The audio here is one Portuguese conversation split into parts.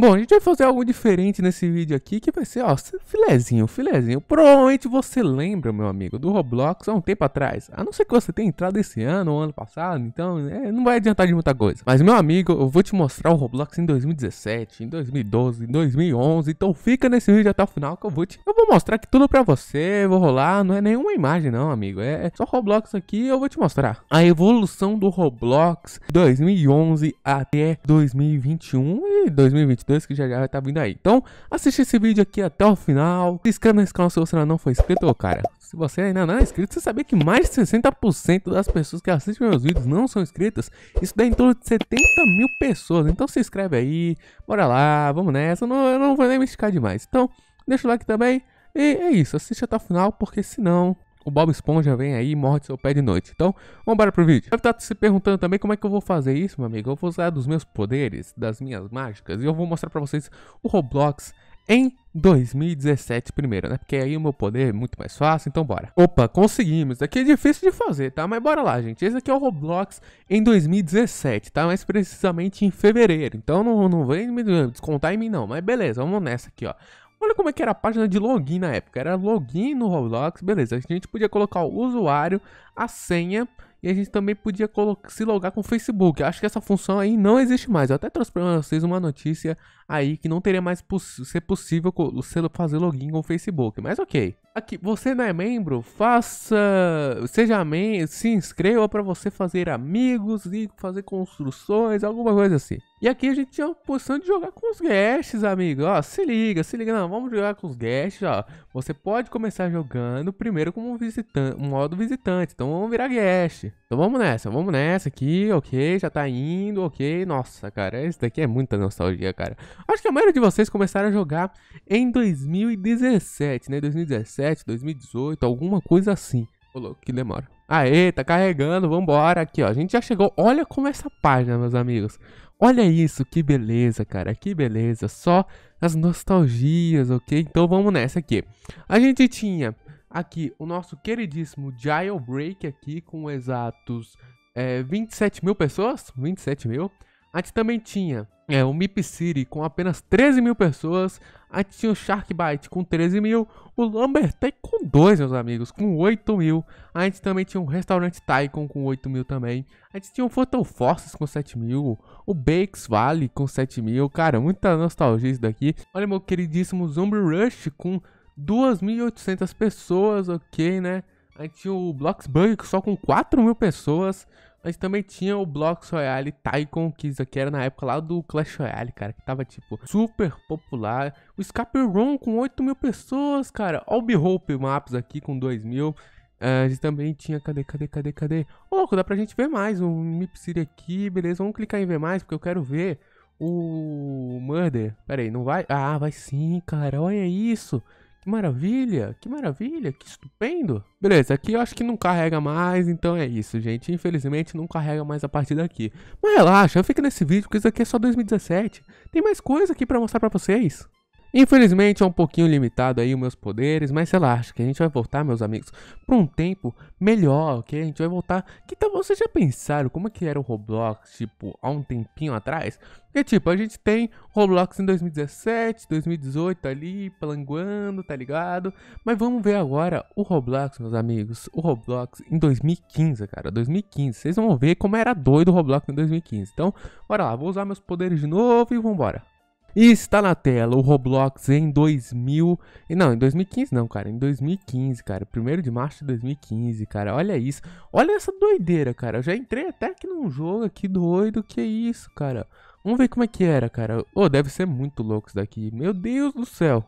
Bom, a gente vai fazer algo diferente nesse vídeo aqui, que vai ser, ó, filezinho, filezinho. Provavelmente você lembra, meu amigo, do Roblox há um tempo atrás. A não ser que você tenha entrado esse ano ou ano passado, então é, não vai adiantar de muita coisa. Mas, meu amigo, eu vou te mostrar o Roblox em 2017, em 2012, em 2011. Então fica nesse vídeo até o final que eu vou te... Eu vou mostrar aqui tudo pra você, vou rolar. Não é nenhuma imagem não, amigo. É, é só Roblox aqui eu vou te mostrar. A evolução do Roblox 2011 até 2021 e 2023. 2 que já já vai estar tá vindo aí. Então, assiste esse vídeo aqui até o final. Se inscreve nesse canal se você ainda não for inscrito, cara. Se você ainda não é inscrito, você sabia que mais de 60% das pessoas que assistem meus vídeos não são inscritas? Isso dá em torno de 70 mil pessoas. Então se inscreve aí, bora lá, vamos nessa. Eu não, eu não vou nem me esticar demais. Então, deixa o like também. E é isso, assiste até o final, porque senão o Bob Esponja vem aí e morde seu pé de noite. Então, vamos para pro vídeo. Deve estar tá se perguntando também como é que eu vou fazer isso, meu amigo. Eu vou usar dos meus poderes, das minhas mágicas, e eu vou mostrar para vocês o Roblox em 2017 primeiro, né? Porque aí o meu poder é muito mais fácil, então bora. Opa, conseguimos. Isso aqui é difícil de fazer, tá? Mas bora lá, gente. Esse aqui é o Roblox em 2017, tá? Mais precisamente em fevereiro. Então não, não vem me descontar em mim não, mas beleza, vamos nessa aqui, ó. Olha como é que era a página de login na época. Era login no Roblox, beleza. A gente podia colocar o usuário, a senha e a gente também podia se logar com o Facebook. Acho que essa função aí não existe mais. Eu até trouxe para vocês uma notícia aí que não teria mais poss ser possível fazer login com o Facebook, mas ok. Aqui, você não é membro? Faça, seja membro, se inscreva para você fazer amigos e fazer construções, alguma coisa assim. E aqui a gente tinha a opção de jogar com os guests, amigo. Ó, se liga, se liga, não, vamos jogar com os guests, ó. Você pode começar jogando primeiro como um visitante, um modo visitante, então vamos virar guest. Então vamos nessa, vamos nessa aqui, ok, já tá indo, ok. Nossa, cara, isso daqui é muita nostalgia, cara. Acho que a maioria de vocês começaram a jogar em 2017, né, 2017. 2017, 2018, alguma coisa assim. falou louco, que demora. Aê, tá carregando, vambora. Aqui, ó, a gente já chegou. Olha como é essa página, meus amigos. Olha isso, que beleza, cara, que beleza. Só as nostalgias, ok? Então vamos nessa aqui. A gente tinha aqui o nosso queridíssimo Jailbreak aqui com exatos é, 27 mil pessoas. 27 mil. A gente também tinha é, o Mip City com apenas 13 mil pessoas. A gente tinha o Shark Bite com 13 mil. O Lumbertech com 2, meus amigos, com 8 mil. A gente também tinha um Restaurante Tycoon com 8 mil também. A gente tinha o Photo Forces com 7 mil. O Bakes Valley com 7 mil. Cara, muita nostalgia isso daqui. Olha, meu queridíssimo Zombie Rush com 2.800 pessoas, ok, né? A gente tinha o Bloxburg só com 4 mil pessoas. Mas também tinha o Blox Royale Tycoon, que isso aqui era na época lá do Clash Royale, cara, que tava, tipo, super popular. O Escape Room com 8 mil pessoas, cara. Olha o Behope Maps aqui com 2 mil. Uh, a gente também tinha, cadê, cadê, cadê, cadê? Ô, louco, dá pra gente ver mais o Mip City aqui, beleza. Vamos clicar em ver mais, porque eu quero ver o Murder. Pera aí, não vai? Ah, vai sim, cara, olha isso. Que maravilha, que maravilha, que estupendo. Beleza, aqui eu acho que não carrega mais, então é isso, gente. Infelizmente não carrega mais a partir daqui. Mas relaxa, fica nesse vídeo, porque isso aqui é só 2017. Tem mais coisa aqui pra mostrar pra vocês. Infelizmente é um pouquinho limitado aí os meus poderes, mas acho que a gente vai voltar, meus amigos, para um tempo melhor, ok? A gente vai voltar. Que tal vocês já pensaram como é que era o Roblox, tipo, há um tempinho atrás? Porque, tipo, a gente tem Roblox em 2017, 2018 ali, planguando, tá ligado? Mas vamos ver agora o Roblox, meus amigos. O Roblox em 2015, cara, 2015. Vocês vão ver como era doido o Roblox em 2015. Então, bora lá, vou usar meus poderes de novo e vambora. E está na tela o Roblox em 2000. e Não, em 2015 não, cara. Em 2015, cara. primeiro de março de 2015, cara. Olha isso. Olha essa doideira, cara. Eu já entrei até aqui num jogo aqui doido. Que isso, cara. Vamos ver como é que era, cara. Oh, deve ser muito louco isso daqui. Meu Deus do céu.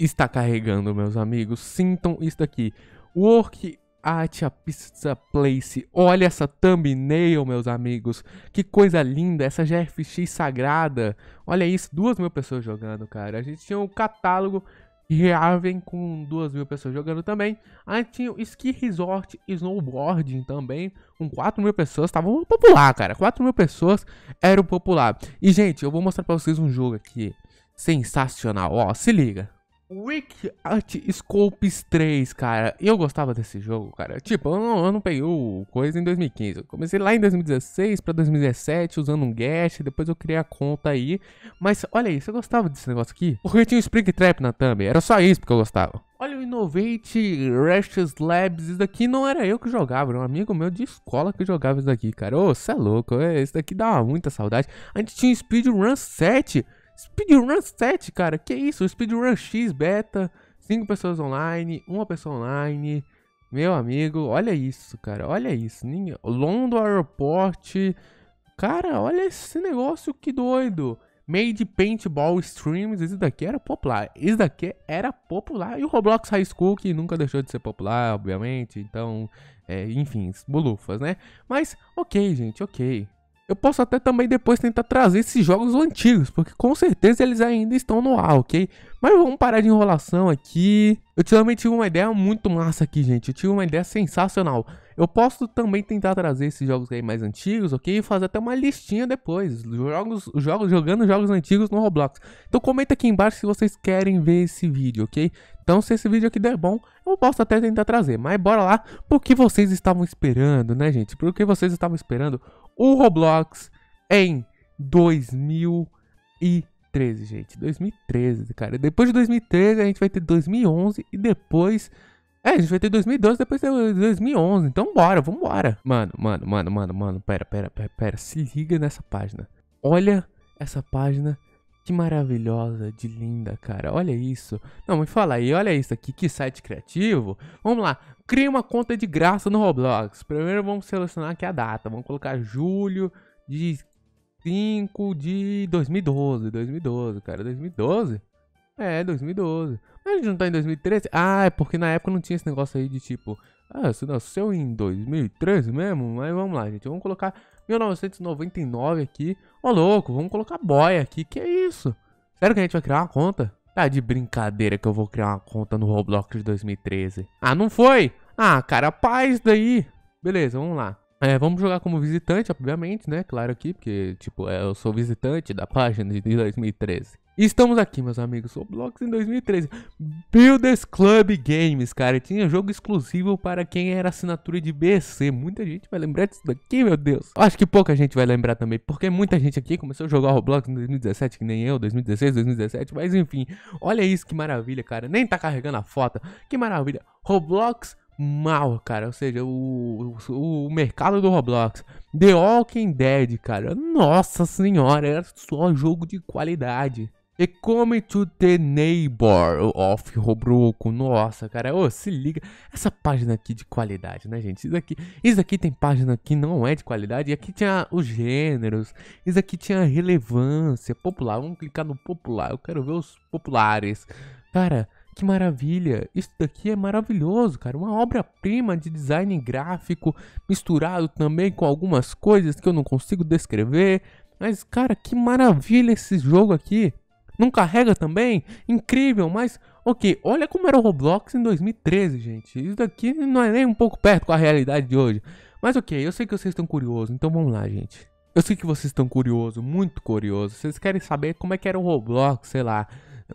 Está carregando, meus amigos. Sintam isso daqui. Work Atia Pizza Place. Olha essa thumbnail, meus amigos. Que coisa linda, essa GFX sagrada. Olha isso, duas mil pessoas jogando, cara. A gente tinha um catálogo Raven com duas mil pessoas jogando também. A gente tinha o Ski Resort Snowboarding também, com quatro mil pessoas. Tava popular, cara. Quatro mil pessoas era o popular. E, gente, eu vou mostrar pra vocês um jogo aqui sensacional. Ó, se liga. Wake Art Scopes 3, cara. Eu gostava desse jogo, cara. Tipo, eu não, eu não peguei o coisa em 2015. Eu comecei lá em 2016 pra 2017 usando um Gash. Depois eu criei a conta aí. Mas olha aí, você gostava desse negócio aqui? Porque tinha um Springtrap na thumb. Era só isso porque eu gostava. Olha o Innovate Rashes Labs, isso daqui não era eu que jogava, era um amigo meu de escola que jogava isso daqui, cara. Ô, oh, cê é louco, isso é, daqui dá muita saudade. A gente tinha Speedrun 7, Speedrun 7, cara, que isso? Speedrun X beta, 5 pessoas online, 1 pessoa online. Meu amigo, olha isso, cara, olha isso. Londo Airport. Cara, olha esse negócio, que doido. Made Paintball Streams, isso daqui era popular. Isso daqui era popular. E o Roblox High School, que nunca deixou de ser popular, obviamente. Então, é, enfim, bolufas, né? Mas, ok, gente, ok. Eu posso até também depois tentar trazer esses jogos antigos, porque com certeza eles ainda estão no ar, ok? Mas vamos parar de enrolação aqui. Eu também tive uma ideia muito massa aqui, gente. Eu tive uma ideia sensacional. Eu posso também tentar trazer esses jogos aí mais antigos, ok? E fazer até uma listinha depois. Jogos, jogos, jogando jogos antigos no Roblox. Então comenta aqui embaixo se vocês querem ver esse vídeo, ok? Então se esse vídeo aqui der bom, eu posso até tentar trazer. Mas bora lá, porque vocês estavam esperando, né, gente? Porque vocês estavam esperando o Roblox em 2013, gente. 2013, cara. Depois de 2013, a gente vai ter 2011 e depois. É, a gente vai ter 2012, depois 2011. Então bora, vambora. Mano, mano, mano, mano, mano. Pera, pera, pera, pera. Se liga nessa página. Olha essa página que maravilhosa, de linda, cara. Olha isso. Não, me fala aí, olha isso aqui. Que site criativo. Vamos lá. Crie uma conta de graça no Roblox. Primeiro vamos selecionar aqui a data. Vamos colocar julho de 5 de 2012. 2012, cara. 2012? É, 2012. Mas a gente não tá em 2013? Ah, é porque na época não tinha esse negócio aí de tipo ah, você nasceu em 2013 mesmo? Mas vamos lá, gente. Vamos colocar 1999 aqui. Ô, louco, vamos colocar boy aqui. Que isso? Sério que a gente vai criar uma conta? Tá de brincadeira que eu vou criar uma conta no Roblox de 2013. Ah, não foi? Ah, cara, paz daí. Beleza, vamos lá. É, vamos jogar como visitante, obviamente, né? Claro aqui, porque, tipo, é, eu sou visitante da página de 2013. E estamos aqui, meus amigos. Roblox em 2013. Builders Club Games, cara. Tinha jogo exclusivo para quem era assinatura de BC. Muita gente vai lembrar disso daqui, meu Deus. Acho que pouca gente vai lembrar também, porque muita gente aqui começou a jogar Roblox em 2017, que nem eu, 2016, 2017. Mas enfim, olha isso que maravilha, cara. Nem tá carregando a foto. Que maravilha. Roblox mal, cara. Ou seja, o, o, o, mercado do Roblox. The Walking Dead, cara. Nossa senhora, era só jogo de qualidade. E come to the neighbor of Robroco. Nossa, cara, ô, se liga. Essa página aqui de qualidade, né, gente? Isso aqui, isso aqui tem página que não é de qualidade. E aqui tinha os gêneros. Isso aqui tinha relevância popular. Vamos clicar no popular. Eu quero ver os populares. Cara, que maravilha! Isso daqui é maravilhoso, cara. Uma obra-prima de design gráfico, misturado também com algumas coisas que eu não consigo descrever. Mas, cara, que maravilha esse jogo aqui! Não carrega também? Incrível, mas ok, olha como era o Roblox em 2013, gente. Isso daqui não é nem um pouco perto com a realidade de hoje. Mas ok, eu sei que vocês estão curiosos, então vamos lá, gente. Eu sei que vocês estão curiosos, muito curiosos. Vocês querem saber como é que era o Roblox, sei lá,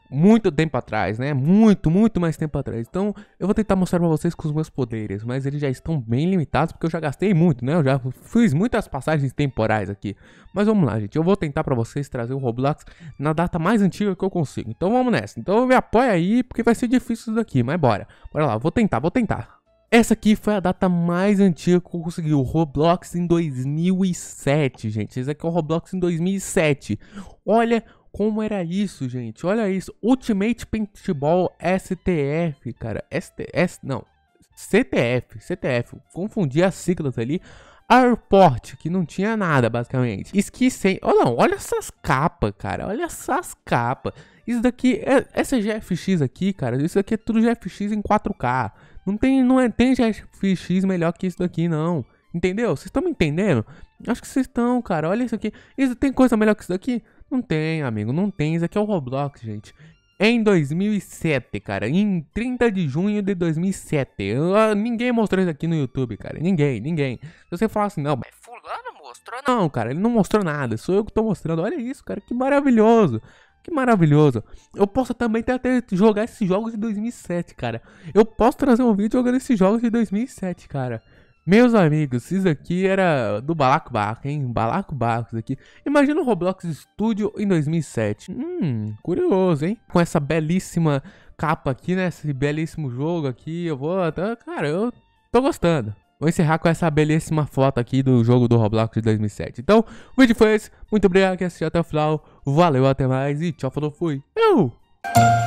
muito tempo atrás, né? Muito, muito mais tempo atrás. Então, eu vou tentar mostrar para vocês com os meus poderes, mas eles já estão bem limitados porque eu já gastei muito, né? Eu já fiz muitas passagens temporais aqui. Mas vamos lá, gente. Eu vou tentar para vocês trazer o Roblox na data mais antiga que eu consigo. Então, vamos nessa. Então, me apoia aí porque vai ser difícil isso daqui, mas bora. Bora lá, vou tentar, vou tentar. Essa aqui foi a data mais antiga que eu consegui, o Roblox em 2007, gente. Esse aqui é o Roblox em 2007. Olha como era isso, gente? Olha isso. Ultimate Paintball STF, cara. STS, não. CTF, CTF. Confundi as siglas ali. Airport, que não tinha nada, basicamente. Esqueci. Olha, não, olha essas capas, cara. Olha essas capas. Isso daqui, é, essa é GFX aqui, cara. Isso daqui é tudo GFX em 4K. Não tem, não é, tem GFX melhor que isso daqui, não. Entendeu? Vocês estão me entendendo? Acho que vocês estão, cara. Olha isso aqui. Isso tem coisa melhor que isso daqui? Não tem, amigo, não tem. Isso aqui é o Roblox, gente. Em 2007, cara. Em 30 de junho de 2007. Eu, ah, ninguém mostrou isso aqui no YouTube, cara. Ninguém, ninguém. Se você falar assim, não, mas fulano mostrou... Não, cara, ele não mostrou nada. Sou eu que tô mostrando. Olha isso, cara, que maravilhoso. Que maravilhoso. Eu posso também até jogar esses jogos de 2007, cara. Eu posso trazer um vídeo jogando esses jogos de 2007, cara. Meus amigos, isso aqui era do Balaco Barco, hein? Balaco Barco isso aqui. Imagina o Roblox Studio em 2007. Hum, curioso, hein? Com essa belíssima capa aqui, né? Esse belíssimo jogo aqui. Eu vou até... Cara, eu tô gostando. Vou encerrar com essa belíssima foto aqui do jogo do Roblox de 2007. Então, o vídeo foi esse. Muito obrigado que assistiu até o final. Valeu, até mais e tchau, falou, fui. Eu!